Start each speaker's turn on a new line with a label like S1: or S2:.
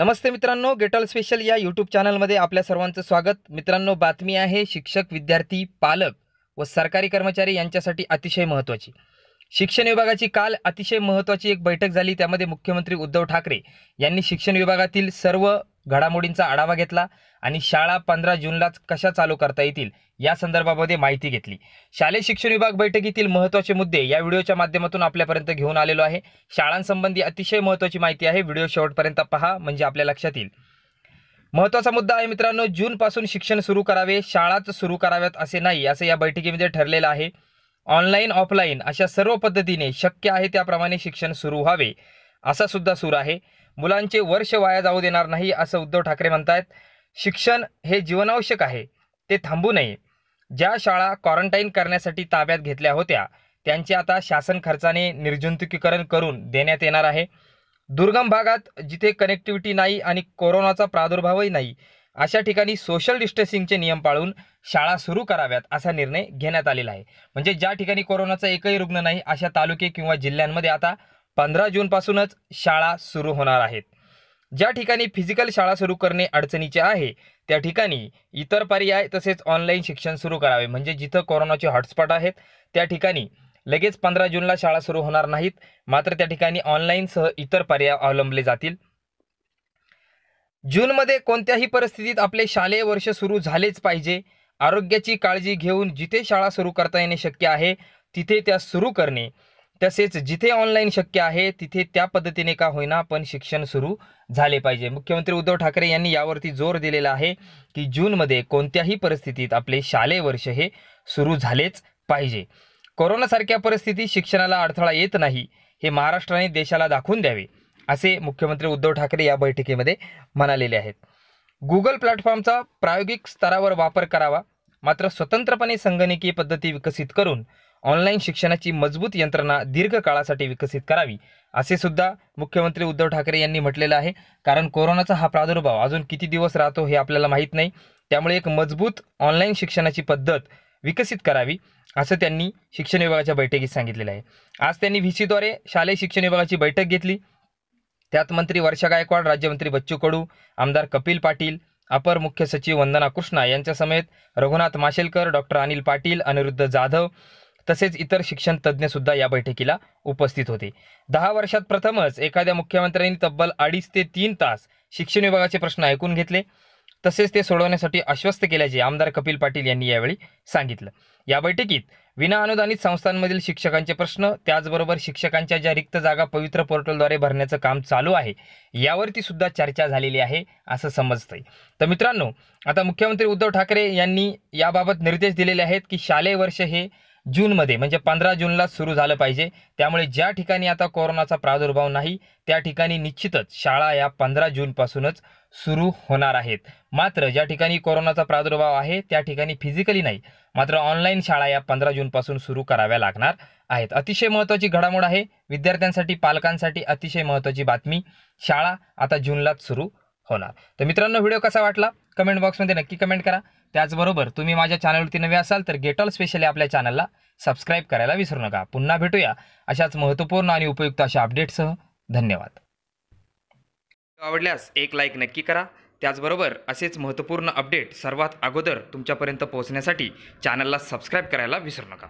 S1: नमस्ते मित्रांनो गेटॉल स्पेशल या यूट्यूब चॅनलमध्ये आपल्या सर्वांचं स्वागत मित्रांनो बातमी आहे शिक्षक विद्यार्थी पालक व सरकारी कर्मचारी यांच्यासाठी अतिशय महत्त्वाची शिक्षण विभागाची काल अतिशय महत्त्वाची एक बैठक झाली त्यामध्ये मुख्यमंत्री उद्धव ठाकरे यांनी शिक्षण विभागातील सर्व घडामोडींचा आढावा घेतला आणि शाळा पंधरा जूनलाच कशा चालू करता येतील या संदर्भामध्ये माहिती घेतली शालेय शिक्षण विभाग बैठकीतील महत्त्वाचे मुद्दे या व्हिडिओच्या माध्यमातून आपल्यापर्यंत घेऊन आलेलो आहे शाळांसंबंधी अतिशय महत्त्वाची माहिती आहे व्हिडिओ शेवटपर्यंत पहा म्हणजे आपल्या लक्षात येईल महत्त्वाचा मुद्दा आहे मित्रांनो जूनपासून शिक्षण सुरू करावे शाळाच सुरू कराव्यात असे नाही असं या बैठकीमध्ये ठरलेलं आहे ऑनलाईन ऑफलाईन अशा सर्व पद्धतीने शक्य आहे त्याप्रमाणे शिक्षण सुरू व्हावे असा सुद्धा सूर आहे मुलांचे वर्ष वाया जाऊ देणार नाही असं उद्धव ठाकरे म्हणतात शिक्षण हे जीवनावश्यक आहे ते थांबू नये ज्या शाळा क्वारंटाईन करण्यासाठी ताब्यात घेतल्या होत्या त्यांचे आता शासन खर्चाने निर्जंतुकीकरण करून देण्यात येणार आहे दुर्गम भागात जिथे कनेक्टिव्हिटी नाही आणि कोरोनाचा प्रादुर्भावही नाही अशा ठिकाणी सोशल डिस्टन्सिंगचे नियम पाळून शाळा सुरू कराव्यात असा निर्णय घेण्यात आलेला आहे म्हणजे ज्या ठिकाणी कोरोनाचा एकही रुग्ण नाही अशा तालुके किंवा जिल्ह्यांमध्ये आता पंधरा जूनपासूनच शाळा सुरू होणार आहेत ज्या ठिकाणी फिजिकल शाळा सुरू करणे अडचणीचे आहे त्या ठिकाणी इतर पर्याय तसेच ऑनलाईन शिक्षण सुरू करावे म्हणजे जिथं कोरोनाचे हॉटस्पॉट आहेत त्या ठिकाणी लगेच पंधरा जूनला शाळा सुरू होणार नाहीत मात्र त्या ठिकाणी ऑनलाईनसह इतर पर्याय अवलंबले जातील जूनमध्ये कोणत्याही परिस्थितीत आपले शालेय वर्ष सुरू झालेच पाहिजे आरोग्याची काळजी घेऊन जिथे शाळा सुरू करता येणे शक्य आहे तिथे त्या सुरू करणे तसेच जिथे ऑनलाईन शक्य आहे तिथे त्या पद्धतीने का होईना पण शिक्षण सुरू झाले पाहिजे मुख्यमंत्री उद्धव ठाकरे यांनी यावरती जोर दिलेला आहे की जूनमध्ये कोणत्याही परिस्थितीत आपले शालेय वर्ष हे सुरू झालेच पाहिजे कोरोनासारख्या परिस्थितीत शिक्षणाला अडथळा येत नाही हे महाराष्ट्राने देशाला दाखवून द्यावे असे मुख्यमंत्री उद्धव ठाकरे या बैठकीमध्ये म्हणालेले आहेत गुगल प्लॅटफॉर्मचा प्रायोगिक स्तरावर वापर करावा मात्र स्वतंत्रपणे संगणकीय पद्धती विकसित करून ऑनलाईन शिक्षणाची मजबूत यंत्रणा दीर्घकाळासाठी विकसित करावी असे सुद्धा मुख्यमंत्री उद्धव ठाकरे यांनी म्हटलेलं आहे कारण कोरोनाचा हा प्रादुर्भाव अजून किती दिवस राहतो हे आपल्याला माहीत नाही त्यामुळे एक मजबूत ऑनलाईन शिक्षणाची पद्धत विकसित करावी असं त्यांनी शिक्षण विभागाच्या बैठकीत सांगितलेलं आहे आज त्यांनी व्ही सीद्वारे शालेय शिक्षण विभागाची बैठक घेतली त्यात मंत्री वर्षा गायकवाड राज्यमंत्री बच्चू कडू आमदार कपिल पाटील अपर मुख्य सचिव वंदना कृष्णा यांच्यासमेत रघुनाथ माशेलकर डॉक्टर अनिल पाटील अनिरुद्ध जाधव तसेच इतर शिक्षण सुद्धा या बैठकीला उपस्थित होते दहा वर्षात प्रथमच एखाद्या मुख्यमंत्र्यांनी तब्बल अडीच ते तीन तास शिक्षण विभागाचे प्रश्न ऐकून घेतले तसेच ते सोडवण्यासाठी आश्वस्त केल्याचे आमदार कपिल पाटील यांनी यावेळी सांगितलं या बैठकीत विना अनुदानित संस्थांमधील शिक्षकांचे प्रश्न त्याचबरोबर शिक्षकांच्या ज्या रिक्त जागा पवित्र पोर्टलद्वारे भरण्याचं काम चालू आहे यावरती सुद्धा चर्चा झालेली आहे असं समजतंय तर मित्रांनो आता मुख्यमंत्री उद्धव ठाकरे यांनी याबाबत निर्देश दिलेले आहेत की शालेय वर्ष हे जूनमध्ये म्हणजे पंधरा जूनला सुरू झालं पाहिजे त्यामुळे ज्या ठिकाणी आता कोरोनाचा प्रादुर्भाव नाही त्या ठिकाणी निश्चितच शाळा या पंधरा जूनपासूनच सुरू होणार आहेत मात्र ज्या ठिकाणी कोरोनाचा प्रादुर्भाव आहे त्या ठिकाणी फिजिकली नाही मात्र ऑनलाईन शाळा या पंधरा जूनपासून सुरू कराव्या लागणार आहेत अतिशय महत्त्वाची घडामोड आहे विद्यार्थ्यांसाठी पालकांसाठी अतिशय महत्त्वाची बातमी शाळा आता जूनलाच सुरू होणार तर मित्रांनो व्हिडिओ कसा वाटला कमेंट बॉक्समध्ये नक्की कमेंट करा त्याचबरोबर तुम्ही माझ्या चॅनलवरती नवे असाल तर गेट ऑल स्पेशली आपल्या चॅनलला सबस्क्राईब करायला विसरू नका पुन्हा भेटूया अशाच महत्त्वपूर्ण आणि उपयुक्त अशा अपडेटसह धन्यवाद आवडल्यास एक लाईक नक्की करा त्याचबरोबर असेच महत्त्वपूर्ण अपडेट सर्वात अगोदर तुमच्यापर्यंत पोहोचण्यासाठी चॅनलला सबस्क्राईब करायला विसरू नका